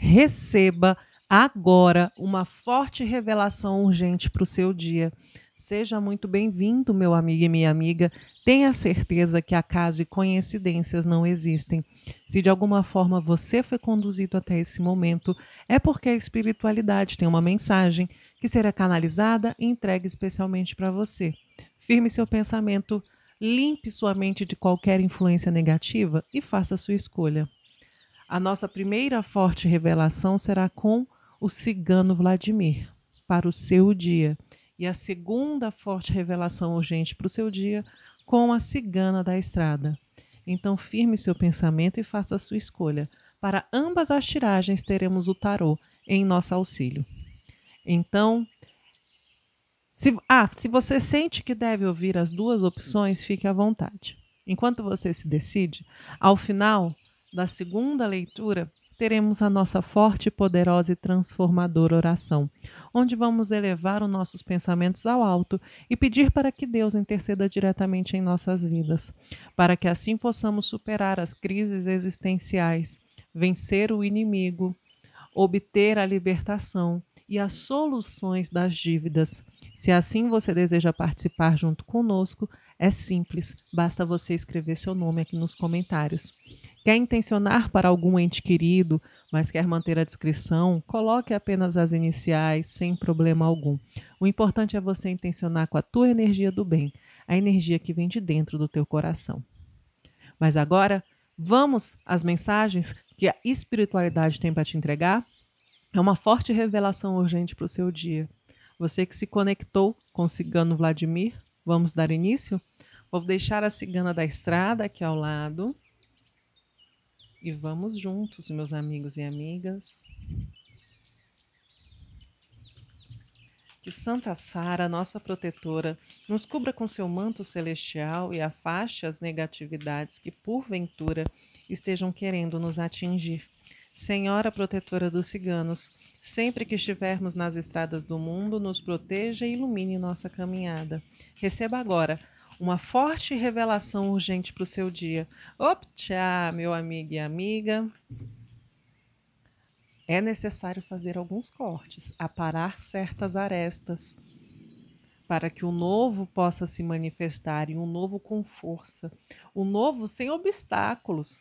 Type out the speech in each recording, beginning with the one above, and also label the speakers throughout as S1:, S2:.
S1: receba agora uma forte revelação urgente para o seu dia. Seja muito bem-vindo, meu amigo e minha amiga. Tenha certeza que acaso e coincidências não existem. Se de alguma forma você foi conduzido até esse momento, é porque a espiritualidade tem uma mensagem que será canalizada e entregue especialmente para você. Firme seu pensamento, limpe sua mente de qualquer influência negativa e faça sua escolha. A nossa primeira forte revelação será com o cigano Vladimir, para o seu dia. E a segunda forte revelação urgente para o seu dia, com a cigana da estrada. Então, firme seu pensamento e faça sua escolha. Para ambas as tiragens, teremos o tarô em nosso auxílio. Então, se, ah, se você sente que deve ouvir as duas opções, fique à vontade. Enquanto você se decide, ao final da segunda leitura, teremos a nossa forte, poderosa e transformadora oração, onde vamos elevar os nossos pensamentos ao alto e pedir para que Deus interceda diretamente em nossas vidas, para que assim possamos superar as crises existenciais, vencer o inimigo, obter a libertação e as soluções das dívidas. Se assim você deseja participar junto conosco, é simples, basta você escrever seu nome aqui nos comentários. Quer intencionar para algum ente querido, mas quer manter a descrição? Coloque apenas as iniciais, sem problema algum. O importante é você intencionar com a tua energia do bem, a energia que vem de dentro do teu coração. Mas agora, vamos às mensagens que a espiritualidade tem para te entregar? É uma forte revelação urgente para o seu dia. Você que se conectou com o cigano Vladimir, vamos dar início? Vou deixar a cigana da estrada aqui ao lado e vamos juntos, meus amigos e amigas. Que Santa Sara, nossa protetora, nos cubra com seu manto celestial e afaste as negatividades que, porventura, estejam querendo nos atingir. Senhora protetora dos ciganos, sempre que estivermos nas estradas do mundo, nos proteja e ilumine nossa caminhada. Receba agora uma forte revelação urgente para o seu dia. Op, tchau, meu amigo e amiga. É necessário fazer alguns cortes, aparar certas arestas, para que o novo possa se manifestar e um novo com força, o novo sem obstáculos,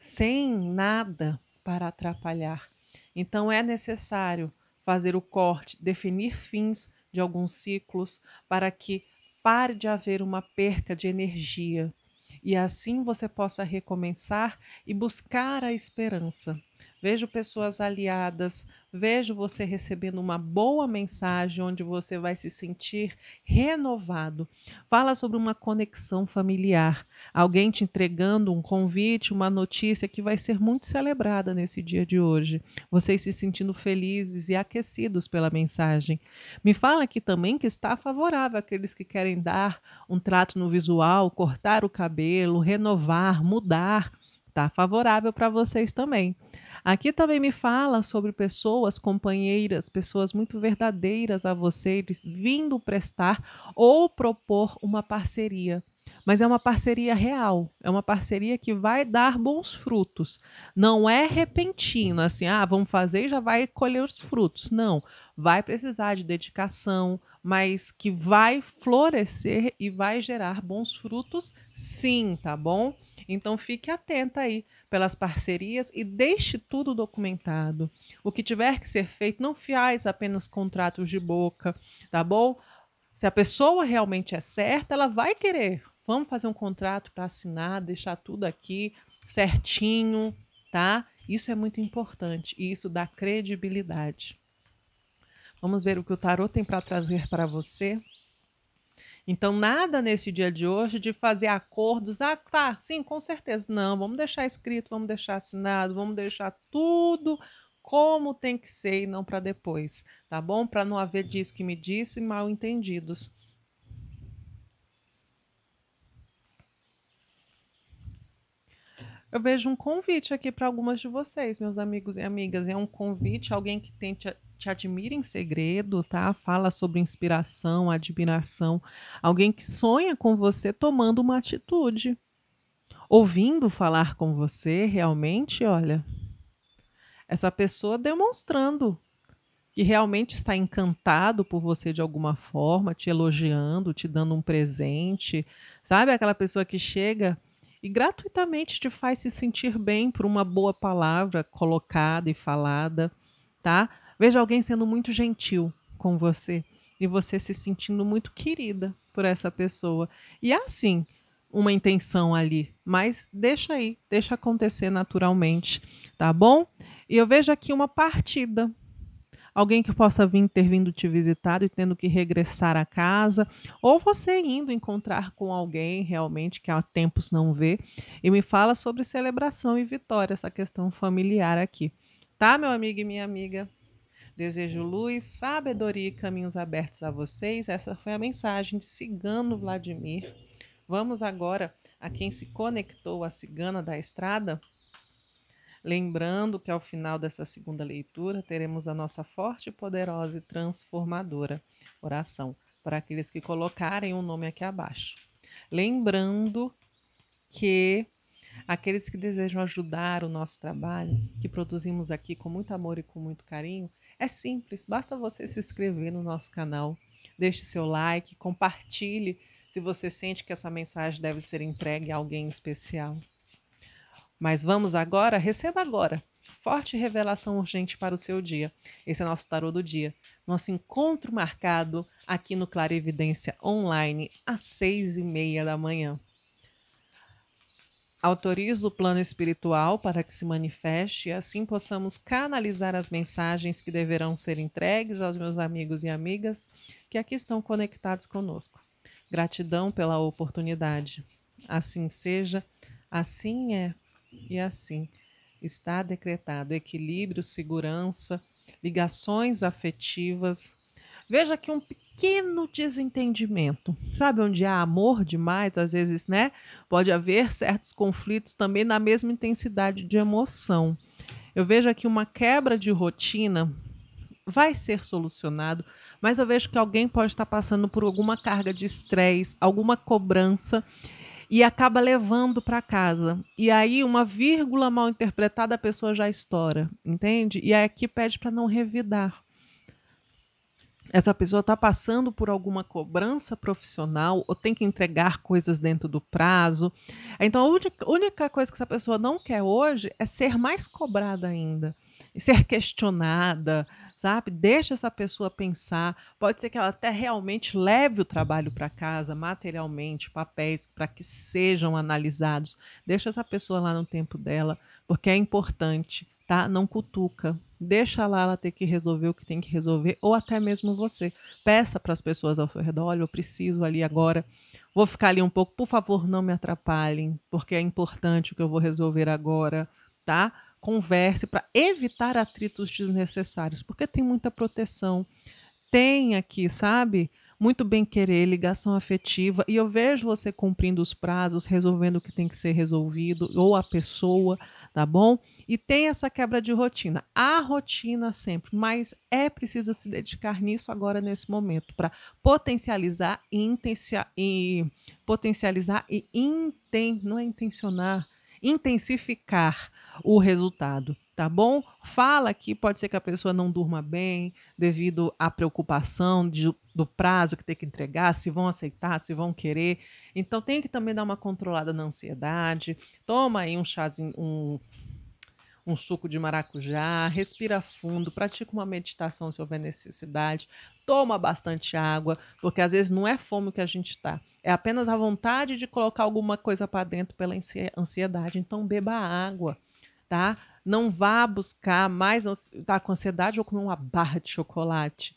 S1: sem nada para atrapalhar. Então é necessário fazer o corte, definir fins de alguns ciclos para que pare de haver uma perca de energia e assim você possa recomeçar e buscar a esperança. Vejo pessoas aliadas, Vejo você recebendo uma boa mensagem onde você vai se sentir renovado. Fala sobre uma conexão familiar, alguém te entregando um convite, uma notícia que vai ser muito celebrada nesse dia de hoje. Vocês se sentindo felizes e aquecidos pela mensagem. Me fala aqui também que está favorável àqueles que querem dar um trato no visual, cortar o cabelo, renovar, mudar. Está favorável para vocês também. Aqui também me fala sobre pessoas, companheiras, pessoas muito verdadeiras a vocês, vindo prestar ou propor uma parceria. Mas é uma parceria real, é uma parceria que vai dar bons frutos. Não é repentino, assim, ah, vamos fazer e já vai colher os frutos. Não, vai precisar de dedicação, mas que vai florescer e vai gerar bons frutos, sim, tá bom? Então fique atenta aí pelas parcerias e deixe tudo documentado. O que tiver que ser feito, não fiais apenas contratos de boca, tá bom? Se a pessoa realmente é certa, ela vai querer. Vamos fazer um contrato para assinar, deixar tudo aqui certinho, tá? Isso é muito importante e isso dá credibilidade. Vamos ver o que o tarot tem para trazer para você. Então, nada nesse dia de hoje de fazer acordos, ah, tá, sim, com certeza, não, vamos deixar escrito, vamos deixar assinado, vamos deixar tudo como tem que ser e não para depois, tá bom? Para não haver uhum. diz que me disse mal entendidos. eu vejo um convite aqui para algumas de vocês, meus amigos e amigas. É um convite, alguém que tem, te, te admira em segredo, tá? Fala sobre inspiração, admiração. Alguém que sonha com você tomando uma atitude. Ouvindo falar com você, realmente, olha, essa pessoa demonstrando que realmente está encantado por você de alguma forma, te elogiando, te dando um presente. Sabe aquela pessoa que chega e gratuitamente te faz se sentir bem por uma boa palavra colocada e falada, tá? Veja alguém sendo muito gentil com você e você se sentindo muito querida por essa pessoa. E há sim uma intenção ali, mas deixa aí, deixa acontecer naturalmente, tá bom? E eu vejo aqui uma partida alguém que possa vir ter vindo te visitar e tendo que regressar a casa, ou você indo encontrar com alguém realmente que há tempos não vê. E me fala sobre celebração e vitória, essa questão familiar aqui. Tá, meu amigo e minha amiga? Desejo luz, sabedoria e caminhos abertos a vocês. Essa foi a mensagem de Cigano Vladimir. Vamos agora a quem se conectou à Cigana da Estrada. Lembrando que ao final dessa segunda leitura teremos a nossa forte, poderosa e transformadora oração para aqueles que colocarem o um nome aqui abaixo. Lembrando que aqueles que desejam ajudar o nosso trabalho, que produzimos aqui com muito amor e com muito carinho, é simples, basta você se inscrever no nosso canal, deixe seu like, compartilhe se você sente que essa mensagem deve ser entregue a alguém especial. Mas vamos agora, receba agora. Forte revelação urgente para o seu dia. Esse é nosso tarô do dia. Nosso encontro marcado aqui no Clarevidência Online, às seis e meia da manhã. Autorizo o plano espiritual para que se manifeste e assim possamos canalizar as mensagens que deverão ser entregues aos meus amigos e amigas que aqui estão conectados conosco. Gratidão pela oportunidade. Assim seja, assim é. E assim está decretado equilíbrio, segurança, ligações afetivas. Veja que um pequeno desentendimento, sabe onde há amor demais, às vezes, né? Pode haver certos conflitos também na mesma intensidade de emoção. Eu vejo aqui uma quebra de rotina vai ser solucionado, mas eu vejo que alguém pode estar passando por alguma carga de estresse, alguma cobrança e acaba levando para casa. E aí uma vírgula mal interpretada a pessoa já estoura, entende? E aí aqui pede para não revidar. Essa pessoa está passando por alguma cobrança profissional ou tem que entregar coisas dentro do prazo. Então, a única coisa que essa pessoa não quer hoje é ser mais cobrada ainda, ser questionada, sabe? Deixa essa pessoa pensar. Pode ser que ela até realmente leve o trabalho para casa, materialmente, papéis para que sejam analisados. Deixa essa pessoa lá no tempo dela, porque é importante, tá? Não cutuca. Deixa lá ela ter que resolver o que tem que resolver, ou até mesmo você. Peça para as pessoas ao seu redor: olha, eu preciso ali agora. Vou ficar ali um pouco, por favor, não me atrapalhem, porque é importante o que eu vou resolver agora, tá? converse para evitar atritos desnecessários, porque tem muita proteção, tem aqui, sabe? Muito bem querer, ligação afetiva, e eu vejo você cumprindo os prazos, resolvendo o que tem que ser resolvido, ou a pessoa, tá bom? E tem essa quebra de rotina. A rotina sempre, mas é preciso se dedicar nisso agora, nesse momento, para potencializar e, intensia, e potencializar e inten, não é intencionar, intensificar o resultado, tá bom? Fala que pode ser que a pessoa não durma bem devido à preocupação de, do prazo que tem que entregar, se vão aceitar, se vão querer. Então tem que também dar uma controlada na ansiedade. Toma aí um chazinho, um, um suco de maracujá, respira fundo, pratica uma meditação se houver necessidade, toma bastante água, porque às vezes não é fome que a gente está, é apenas a vontade de colocar alguma coisa para dentro pela ansiedade. Então beba água, tá? Não vá buscar mais, tá com ansiedade, ou comer uma barra de chocolate.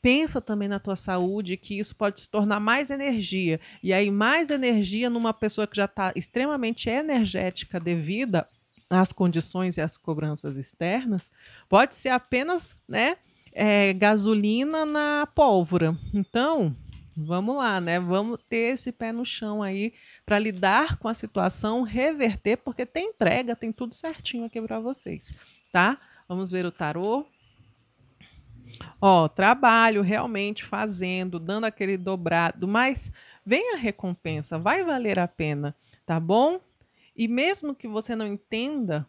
S1: Pensa também na tua saúde, que isso pode se tornar mais energia. E aí, mais energia numa pessoa que já está extremamente energética devido às condições e às cobranças externas, pode ser apenas né, é, gasolina na pólvora. Então, vamos lá, né? Vamos ter esse pé no chão aí para lidar com a situação, reverter, porque tem entrega, tem tudo certinho aqui para vocês, tá? Vamos ver o tarô. Ó, trabalho realmente fazendo, dando aquele dobrado, mas vem a recompensa, vai valer a pena, tá bom? E mesmo que você não entenda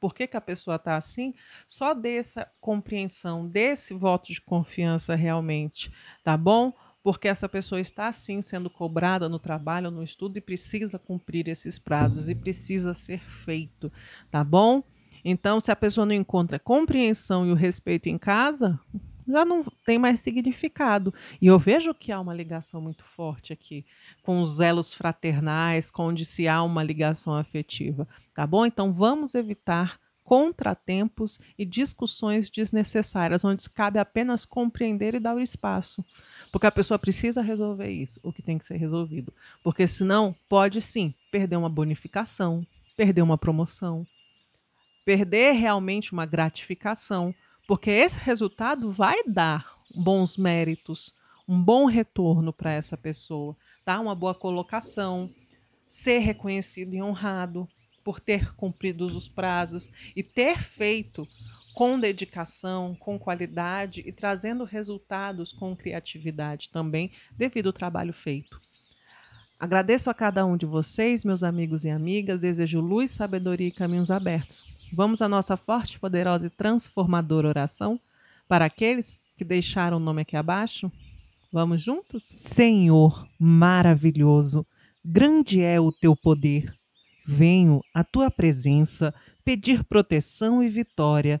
S1: por que, que a pessoa está assim, só dessa compreensão, desse voto de confiança realmente, tá bom? porque essa pessoa está sim sendo cobrada no trabalho, no estudo e precisa cumprir esses prazos e precisa ser feito, tá bom? Então, se a pessoa não encontra compreensão e o respeito em casa, já não tem mais significado. E eu vejo que há uma ligação muito forte aqui com os elos fraternais, com onde se há uma ligação afetiva, tá bom? Então, vamos evitar contratempos e discussões desnecessárias, onde cabe apenas compreender e dar o espaço. Porque a pessoa precisa resolver isso, o que tem que ser resolvido. Porque senão, pode sim perder uma bonificação, perder uma promoção, perder realmente uma gratificação. Porque esse resultado vai dar bons méritos, um bom retorno para essa pessoa, tá? Uma boa colocação, ser reconhecido e honrado por ter cumprido os prazos e ter feito com dedicação, com qualidade e trazendo resultados com criatividade também, devido ao trabalho feito. Agradeço a cada um de vocês, meus amigos e amigas, desejo luz, sabedoria e caminhos abertos. Vamos à nossa forte, poderosa e transformadora oração para aqueles que deixaram o nome aqui abaixo. Vamos juntos? Senhor maravilhoso, grande é o teu poder. Venho à tua presença pedir proteção e vitória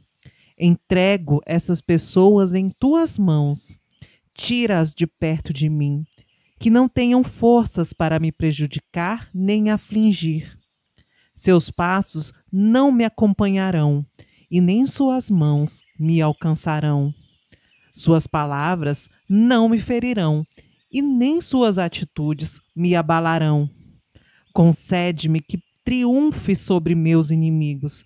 S1: Entrego essas pessoas em tuas mãos. Tira-as de perto de mim, que não tenham forças para me prejudicar nem afligir. Seus passos não me acompanharão, e nem suas mãos me alcançarão. Suas palavras não me ferirão, e nem suas atitudes me abalarão. Concede-me que triunfe sobre meus inimigos,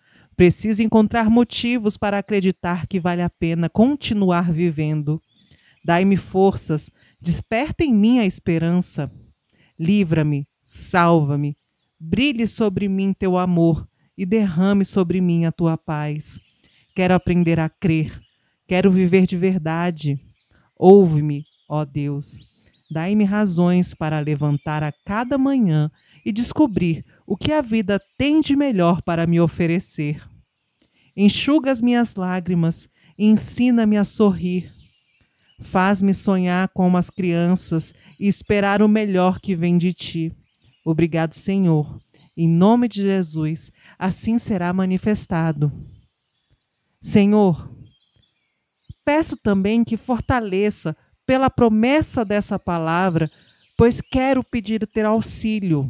S1: Precisa encontrar motivos para acreditar que vale a pena continuar vivendo. Dai-me forças, desperta em mim a esperança. Livra-me, salva-me. Brilhe sobre mim teu amor e derrame sobre mim a tua paz. Quero aprender a crer, quero viver de verdade. Ouve-me, ó Deus. Dai-me razões para levantar a cada manhã e descobrir o que a vida tem de melhor para me oferecer. Enxuga as minhas lágrimas e ensina-me a sorrir. Faz-me sonhar como as crianças e esperar o melhor que vem de ti. Obrigado, Senhor. Em nome de Jesus, assim será manifestado. Senhor, peço também que fortaleça pela promessa dessa palavra, pois quero pedir o teu auxílio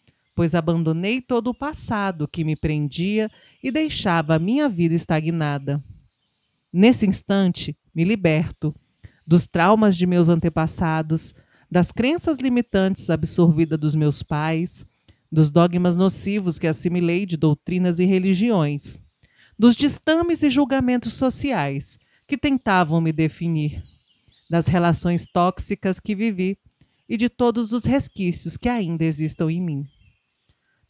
S1: pois abandonei todo o passado que me prendia e deixava a minha vida estagnada. Nesse instante, me liberto dos traumas de meus antepassados, das crenças limitantes absorvidas dos meus pais, dos dogmas nocivos que assimilei de doutrinas e religiões, dos destames e julgamentos sociais que tentavam me definir, das relações tóxicas que vivi e de todos os resquícios que ainda existam em mim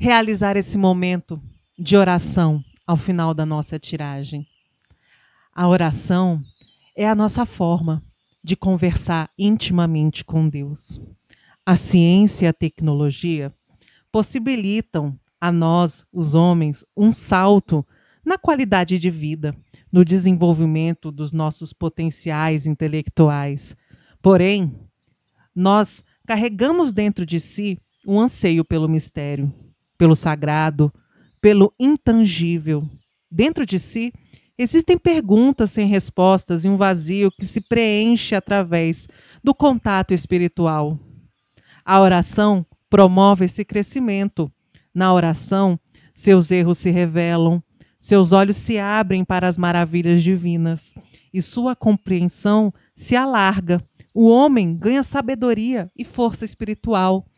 S1: realizar esse momento de oração ao final da nossa tiragem. A oração é a nossa forma de conversar intimamente com Deus. A ciência e a tecnologia possibilitam a nós, os homens, um salto na qualidade de vida, no desenvolvimento dos nossos potenciais intelectuais. Porém, nós carregamos dentro de si um anseio pelo mistério pelo sagrado, pelo intangível. Dentro de si, existem perguntas sem respostas e um vazio que se preenche através do contato espiritual. A oração promove esse crescimento. Na oração, seus erros se revelam, seus olhos se abrem para as maravilhas divinas e sua compreensão se alarga. O homem ganha sabedoria e força espiritual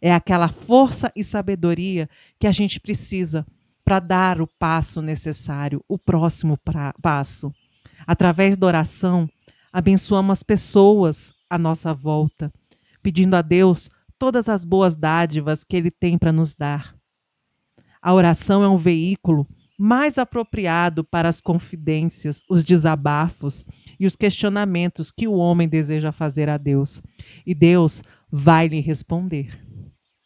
S1: é aquela força e sabedoria que a gente precisa para dar o passo necessário, o próximo pra, passo. Através da oração, abençoamos as pessoas à nossa volta, pedindo a Deus todas as boas dádivas que Ele tem para nos dar. A oração é um veículo mais apropriado para as confidências, os desabafos e os questionamentos que o homem deseja fazer a Deus. E Deus vai lhe responder